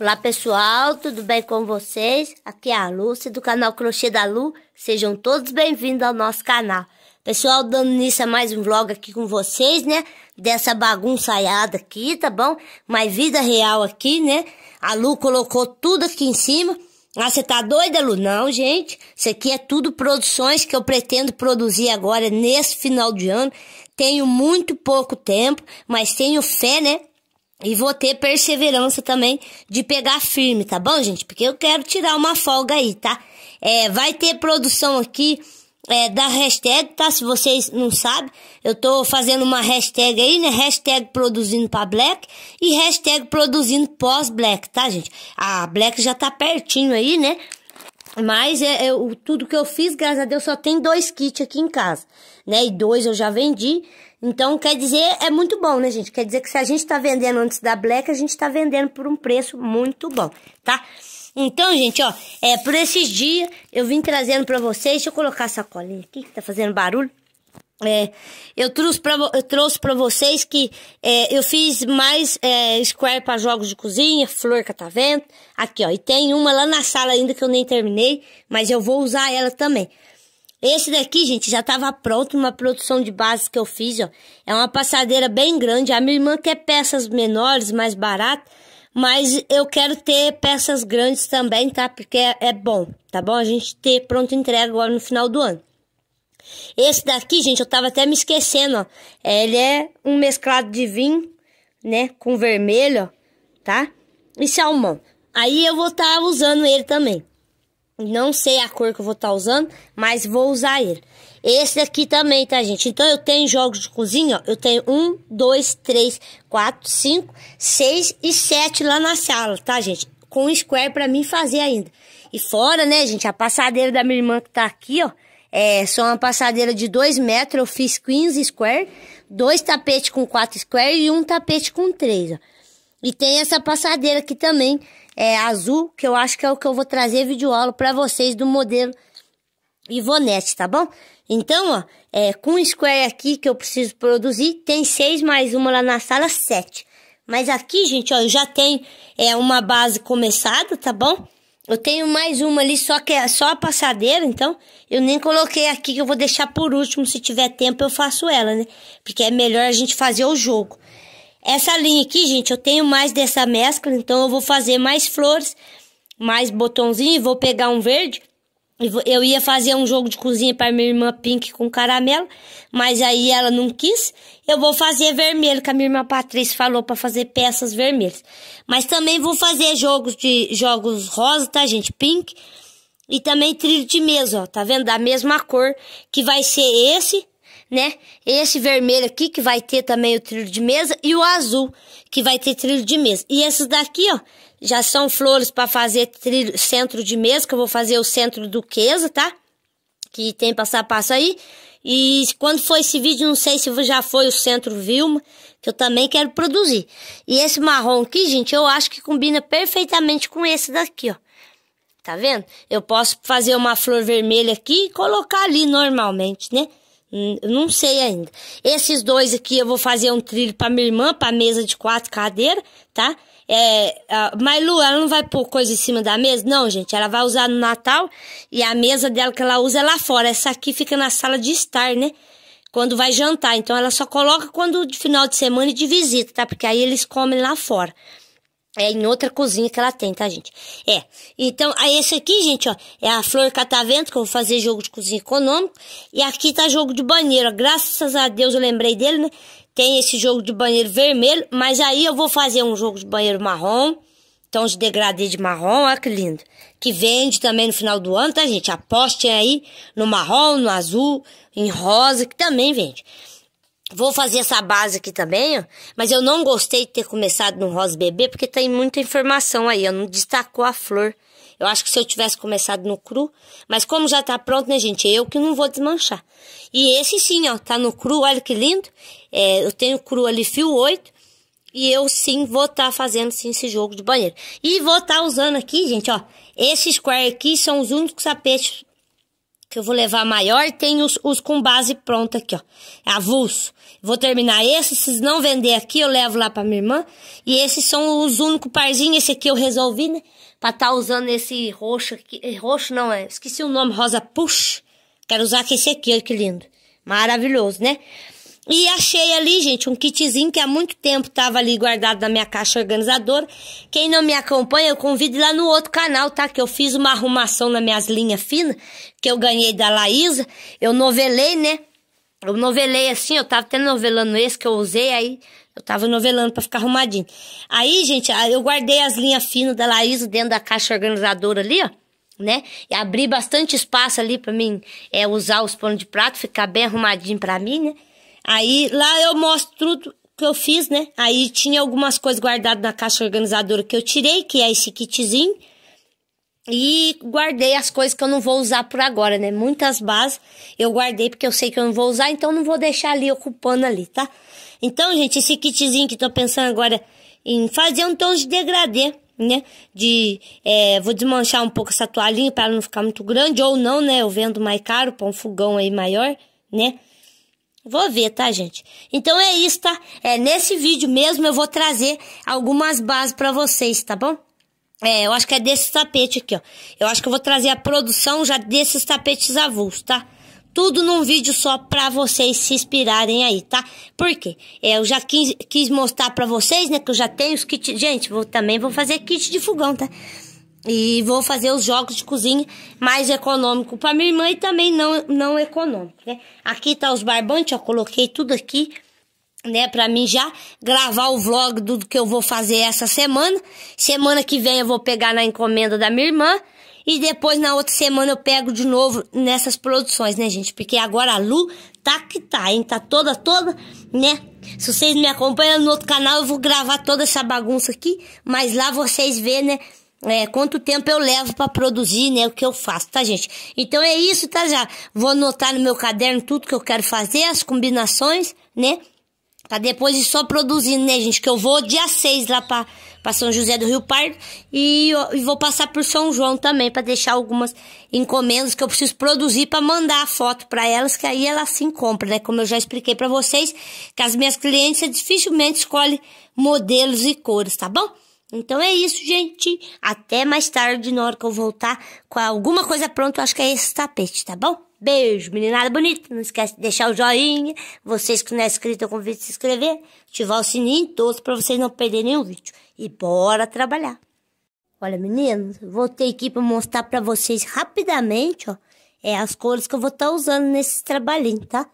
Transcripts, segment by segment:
Olá pessoal, tudo bem com vocês? Aqui é a Lúcia do canal Crochê da Lu. Sejam todos bem-vindos ao nosso canal. Pessoal, dando início a mais um vlog aqui com vocês, né? Dessa bagunçaiada aqui, tá bom? Mas vida real aqui, né? A Lu colocou tudo aqui em cima. Ah, você tá doida, Lu? Não, gente. Isso aqui é tudo produções que eu pretendo produzir agora, nesse final de ano. Tenho muito pouco tempo, mas tenho fé, né? E vou ter perseverança também de pegar firme, tá bom, gente? Porque eu quero tirar uma folga aí, tá? É, vai ter produção aqui é, da hashtag, tá? Se vocês não sabem, eu tô fazendo uma hashtag aí, né? Hashtag produzindo pra Black e hashtag produzindo pós-Black, tá, gente? A Black já tá pertinho aí, né? Mas é, é, o, tudo que eu fiz, graças a Deus, só tem dois kits aqui em casa, né? E dois eu já vendi. Então, quer dizer, é muito bom, né, gente? Quer dizer que se a gente tá vendendo antes da Black, a gente tá vendendo por um preço muito bom, tá? Então, gente, ó, é, por esses dias eu vim trazendo pra vocês. Deixa eu colocar a sacolinha aqui, que tá fazendo barulho. É, eu trouxe pra, eu trouxe pra vocês que é, eu fiz mais é, square para jogos de cozinha, flor catavento, tá aqui ó, e tem uma lá na sala ainda que eu nem terminei, mas eu vou usar ela também. Esse daqui, gente, já tava pronto, uma produção de base que eu fiz, ó, é uma passadeira bem grande, a minha irmã quer peças menores, mais baratas, mas eu quero ter peças grandes também, tá, porque é, é bom, tá bom? A gente ter pronto entrega agora no final do ano. Esse daqui, gente, eu tava até me esquecendo, ó. É, ele é um mesclado de vinho, né? Com vermelho, ó, tá? E salmão. Aí eu vou estar tá usando ele também. Não sei a cor que eu vou estar tá usando, mas vou usar ele. Esse daqui também, tá, gente? Então, eu tenho jogos de cozinha, ó. Eu tenho um, dois, três, quatro, cinco, seis e sete lá na sala, tá, gente? Com um square pra mim fazer ainda. E fora, né, gente, a passadeira da minha irmã que tá aqui, ó. É, só uma passadeira de 2 metros, eu fiz 15 square, dois tapetes com 4 square e um tapete com 3. ó. E tem essa passadeira aqui também, é azul, que eu acho que é o que eu vou trazer vídeo aula para vocês do modelo Ivonete, tá bom? Então, ó, é, com um square aqui que eu preciso produzir, tem 6 mais uma lá na sala, 7. Mas aqui, gente, ó, eu já tenho é, uma base começada, tá bom? Eu tenho mais uma ali, só que é só a passadeira, então eu nem coloquei aqui que eu vou deixar por último. Se tiver tempo, eu faço ela, né? Porque é melhor a gente fazer o jogo. Essa linha aqui, gente, eu tenho mais dessa mescla, então eu vou fazer mais flores, mais botãozinho, vou pegar um verde eu ia fazer um jogo de cozinha para minha irmã Pink com caramelo, mas aí ela não quis. Eu vou fazer vermelho, que a minha irmã Patrícia falou para fazer peças vermelhas. Mas também vou fazer jogos de jogos rosa, tá, gente? Pink. E também trilho de mesa, ó, tá vendo? Da mesma cor que vai ser esse, né? Esse vermelho aqui que vai ter também o trilho de mesa e o azul que vai ter trilho de mesa. E esses daqui, ó, já são flores para fazer trilho, centro de mesa, que eu vou fazer o centro duquesa, tá? Que tem passo a passo aí. E quando foi esse vídeo, não sei se já foi o Centro Vilma, que eu também quero produzir. E esse marrom aqui, gente, eu acho que combina perfeitamente com esse daqui, ó. Tá vendo? Eu posso fazer uma flor vermelha aqui e colocar ali normalmente, né? Hum, não sei ainda. Esses dois aqui eu vou fazer um trilho para minha irmã, para mesa de quatro cadeiras, tá? É, a Mailu, ela não vai pôr coisa em cima da mesa? Não, gente, ela vai usar no Natal e a mesa dela que ela usa é lá fora. Essa aqui fica na sala de estar, né? Quando vai jantar. Então ela só coloca quando de final de semana e de visita, tá? Porque aí eles comem lá fora. É em outra cozinha que ela tem, tá, gente? É. Então, aí esse aqui, gente, ó, é a flor catavento, tá que eu vou fazer jogo de cozinha econômico. E aqui tá jogo de banheiro, ó. Graças a Deus eu lembrei dele, né? Tem esse jogo de banheiro vermelho, mas aí eu vou fazer um jogo de banheiro marrom. Então, os degradê de marrom, ó, que lindo. Que vende também no final do ano, tá, gente? Apostem aí no marrom, no azul, em rosa, que também vende. Vou fazer essa base aqui também, ó. Mas eu não gostei de ter começado no rosa bebê, porque tem muita informação aí, ó. Não destacou a flor. Eu acho que se eu tivesse começado no cru, mas como já tá pronto, né, gente? É eu que não vou desmanchar. E esse sim, ó, tá no cru, olha que lindo. É, eu tenho cru ali, fio 8. E eu sim vou estar tá fazendo sim esse jogo de banheiro. E vou estar tá usando aqui, gente, ó. Esses square aqui são os únicos sapetes que eu vou levar maior, tem os, os com base pronta aqui, ó. É avulso. Vou terminar esse, se não vender aqui, eu levo lá pra minha irmã. E esses são os únicos parzinhos, esse aqui eu resolvi, né? Pra tá usando esse roxo aqui, eh, roxo não é, esqueci o nome, rosa push. Quero usar com esse aqui, olha que lindo. Maravilhoso, né? E achei ali, gente, um kitzinho que há muito tempo estava ali guardado na minha caixa organizadora. Quem não me acompanha, eu convido lá no outro canal, tá? Que eu fiz uma arrumação nas minhas linhas finas, que eu ganhei da Laísa. Eu novelei, né? Eu novelei assim, eu tava até novelando esse que eu usei, aí eu tava novelando para ficar arrumadinho. Aí, gente, eu guardei as linhas finas da Laísa dentro da caixa organizadora ali, ó né? E abri bastante espaço ali para mim é, usar os panos de prato, ficar bem arrumadinho para mim, né? Aí lá eu mostro tudo que eu fiz, né? Aí tinha algumas coisas guardadas na caixa organizadora que eu tirei, que é esse kitzinho. E guardei as coisas que eu não vou usar por agora, né? Muitas bases eu guardei porque eu sei que eu não vou usar, então não vou deixar ali ocupando ali, tá? Então, gente, esse kitzinho que tô pensando agora em fazer é um tom de degradê, né? De, é, vou desmanchar um pouco essa toalhinha para não ficar muito grande ou não, né? Eu vendo mais caro para um fogão aí maior, né? Vou ver, tá, gente? Então é isso, tá? É, nesse vídeo mesmo eu vou trazer algumas bases para vocês, tá bom? É, eu acho que é desse tapete aqui, ó. Eu acho que eu vou trazer a produção já desses tapetes avulsos, tá? Tudo num vídeo só pra vocês se inspirarem aí, tá? Por quê? É, eu já quis, quis mostrar pra vocês, né, que eu já tenho os kits... Gente, vou, também vou fazer kit de fogão, tá? E vou fazer os jogos de cozinha mais econômico para minha irmã e também não, não econômico, né? Aqui tá os barbantes, eu coloquei tudo aqui, né? Pra mim já gravar o vlog do que eu vou fazer essa semana. Semana que vem eu vou pegar na encomenda da minha irmã. E depois na outra semana eu pego de novo nessas produções, né, gente? Porque agora a Lu tá que tá, hein? Tá toda, toda, né? Se vocês me acompanham no outro canal, eu vou gravar toda essa bagunça aqui. Mas lá vocês vê, né? É, quanto tempo eu levo para produzir, né? O que eu faço, tá, gente? Então é isso, tá? Já vou anotar no meu caderno tudo que eu quero fazer, as combinações, né? Pra depois ir só produzindo, né, gente? Que eu vou dia 6 lá pra, pra São José do Rio Pardo e, e vou passar por São João também para deixar algumas encomendas que eu preciso produzir para mandar a foto para elas, que aí elas sim compram, né? Como eu já expliquei para vocês, que as minhas clientes dificilmente escolhem modelos e cores, tá bom? Então é isso, gente. Até mais tarde, na hora que eu voltar com alguma coisa pronta, eu acho que é esse tapete, tá bom? Beijo, meninada bonita. Não esquece de deixar o joinha. Vocês que não é inscrito, eu convido a se inscrever. Ativar o sininho todo pra vocês não perderem nenhum vídeo. E bora trabalhar. Olha, meninos, voltei aqui pra mostrar pra vocês rapidamente, ó. É as cores que eu vou estar tá usando nesse trabalhinho, tá?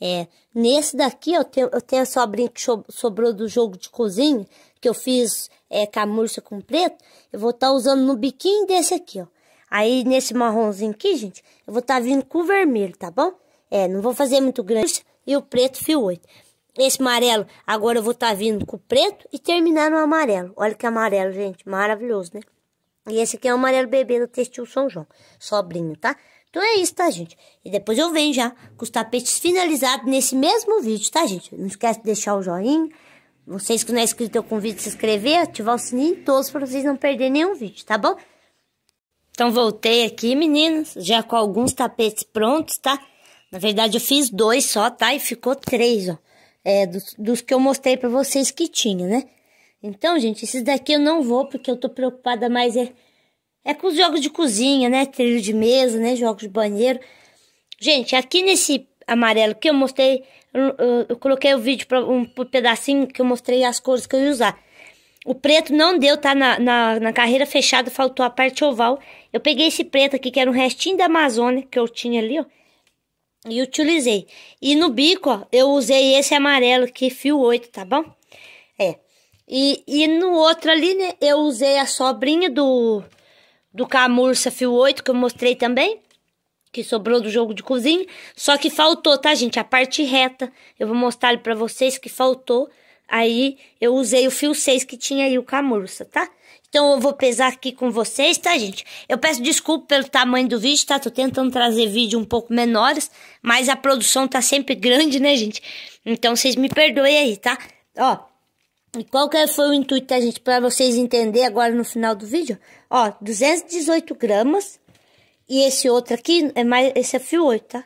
É, nesse daqui eu tenho, eu tenho a sobrinha que sobrou do jogo de cozinha, que eu fiz é, camurça com preto. Eu vou estar tá usando no biquinho desse aqui, ó. Aí nesse marronzinho aqui, gente, eu vou estar tá vindo com o vermelho, tá bom? É, não vou fazer muito grande. E o preto fio 8. Esse amarelo, agora eu vou estar tá vindo com o preto e terminar no amarelo. Olha que amarelo, gente, maravilhoso, né? E esse aqui é o amarelo bebê do textil São João, sobrinho, tá? Então é isso, tá, gente? E depois eu venho já com os tapetes finalizados nesse mesmo vídeo, tá, gente? Não esquece de deixar o joinha. Vocês que não é inscrito, eu convido a se inscrever, ativar o sininho todos para vocês não perderem nenhum vídeo, tá bom? Então voltei aqui, meninas, já com alguns tapetes prontos, tá? Na verdade eu fiz dois só, tá? E ficou três, ó. É, dos, dos que eu mostrei para vocês que tinha, né? Então, gente, esses daqui eu não vou porque eu tô preocupada mais é é com os jogos de cozinha, né? Trilho de mesa, né? Jogos de banheiro. Gente, aqui nesse amarelo que eu mostrei, eu, eu, eu coloquei o vídeo para um, um pedacinho que eu mostrei as cores que eu ia usar. O preto não deu, tá? Na, na, na, carreira fechada faltou a parte oval. Eu peguei esse preto aqui, que era um restinho da Amazônia que eu tinha ali, ó. E utilizei. E no bico, ó, eu usei esse amarelo aqui, fio 8, tá bom? É. E, e no outro ali, né, eu usei a sobrinha do, do camurça fio 8 que eu mostrei também, que sobrou do jogo de cozinha, só que faltou, tá, gente? A parte reta, eu vou mostrar para vocês que faltou. Aí eu usei o fio 6 que tinha aí o camurça, tá? Então eu vou pesar aqui com vocês, tá, gente? Eu peço desculpa pelo tamanho do vídeo, tá? Tô tentando trazer vídeo um pouco menores, mas a produção tá sempre grande, né, gente? Então vocês me perdoem aí, tá? Ó, e qual que foi o intuito tá, gente? Para vocês entenderem agora no final do vídeo. Ó, 218 gramas. E esse outro aqui, é mais, esse é fio 8, tá?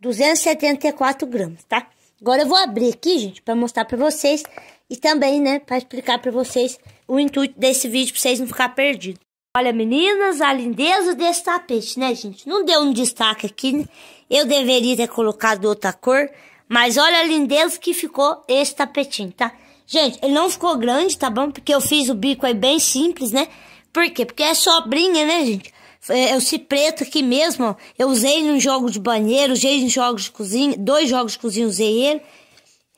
274 gramas, tá? Agora eu vou abrir aqui, gente, para mostrar para vocês. E também, né, para explicar para vocês o intuito desse vídeo, para vocês não ficar perdidos. Olha, meninas, a lindeza desse tapete, né, gente? Não deu um destaque aqui, né? Eu deveria ter colocado outra cor, mas olha a lindeza que ficou esse tapetinho, tá? Gente, ele não ficou grande, tá bom? Porque eu fiz o bico aí bem simples, né? Por quê? Porque é sobrinha, né, gente? É, esse preto aqui mesmo, ó. Eu usei num jogo de banheiro, usei em jogos de cozinha. Dois jogos de cozinha usei ele,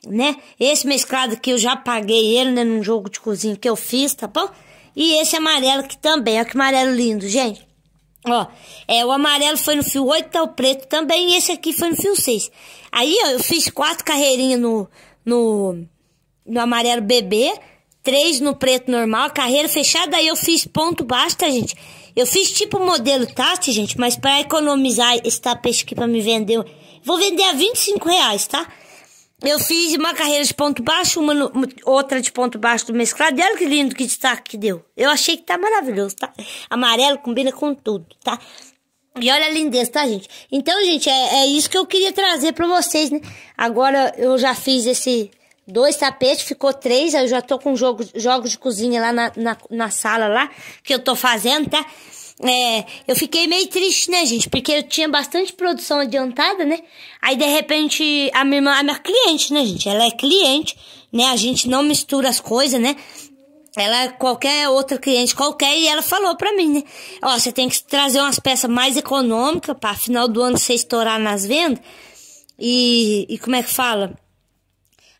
né? Esse mesclado aqui eu já paguei ele, né? Num jogo de cozinha que eu fiz, tá bom? E esse amarelo aqui também. Olha que amarelo lindo, gente. Ó, é, o amarelo foi no fio 8, tá o preto também, e esse aqui foi no fio 6. Aí, ó, eu fiz quatro carreirinhas no, no, no amarelo bebê, três no preto normal, carreira fechada, aí eu fiz ponto baixo, tá, gente? Eu fiz tipo modelo tarte gente, mas para economizar esse tapete aqui para me vender, vou vender a 25 reais, tá? Eu fiz uma carreira de ponto baixo, uma no, outra de ponto baixo do mesclado. E olha que lindo, que destaque que deu. Eu achei que tá maravilhoso, tá? Amarelo combina com tudo, tá? E olha a lindeza, tá, gente? Então, gente, é, é isso que eu queria trazer para vocês, né? Agora eu já fiz esse dois tapetes, ficou três. Eu já tô com jogo, jogos de cozinha lá na, na, na, sala lá, que eu tô fazendo, tá? É, eu fiquei meio triste, né, gente? Porque eu tinha bastante produção adiantada, né? Aí, de repente, a minha irmã, a minha cliente, né, gente? Ela é cliente, né? A gente não mistura as coisas, né? Ela, é qualquer outra cliente qualquer, e ela falou pra mim, né? Ó, você tem que trazer umas peças mais econômicas pra final do ano você estourar nas vendas. E, e como é que fala?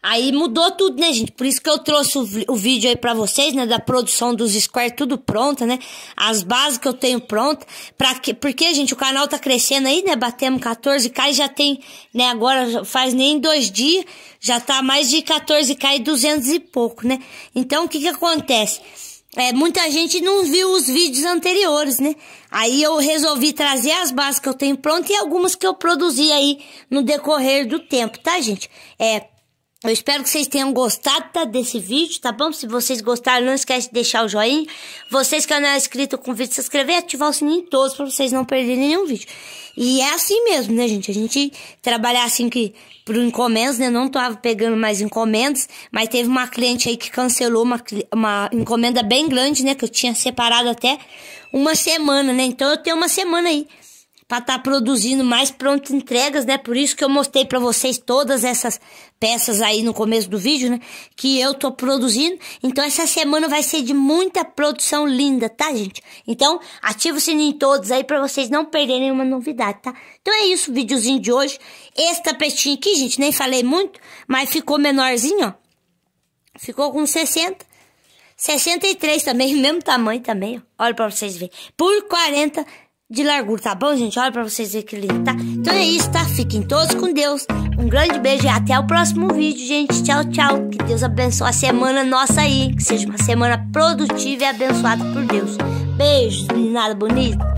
Aí mudou tudo, né, gente? Por isso que eu trouxe o, o vídeo aí para vocês, né, da produção dos squares tudo pronta, né? As bases que eu tenho pronta, para que porque gente, o canal tá crescendo aí, né? Batemos 14k e já tem, né, agora faz nem dois dias, já tá mais de 14k e 200 e pouco, né? Então, o que que acontece? É, muita gente não viu os vídeos anteriores, né? Aí eu resolvi trazer as bases que eu tenho prontas e algumas que eu produzi aí no decorrer do tempo, tá, gente? É, eu espero que vocês tenham gostado tá, desse vídeo, tá bom? Se vocês gostaram, não esquece de deixar o joinha. Vocês que não é inscrito, convido a se inscrever e ativar o sininho todos pra vocês não perderem nenhum vídeo. E é assim mesmo, né, gente? A gente trabalhar assim que por encomendas, né? Eu não tava pegando mais encomendas, mas teve uma cliente aí que cancelou uma, uma encomenda bem grande, né? Que eu tinha separado até uma semana, né? Então eu tenho uma semana aí para estar tá produzindo mais pronto entregas, né? Por isso que eu mostrei para vocês todas essas peças aí no começo do vídeo, né? Que eu tô produzindo. Então essa semana vai ser de muita produção linda, tá, gente? Então ativa o sininho todos aí para vocês não perderem nenhuma novidade, tá? Então é isso, o videozinho de hoje. Esse tapetinho aqui, gente, nem falei muito, mas ficou menorzinho, ó. Ficou com 60. 63 também, mesmo tamanho também, ó. Olha para vocês verem. Por 40 de largura, tá bom, gente? Olha pra vocês lindo, tá? Então é isso, tá? Fiquem todos com Deus. Um grande beijo e até o próximo vídeo, gente. Tchau, tchau. Que Deus abençoe a semana nossa aí. Que seja uma semana produtiva e abençoada por Deus. Beijos, nada bonito.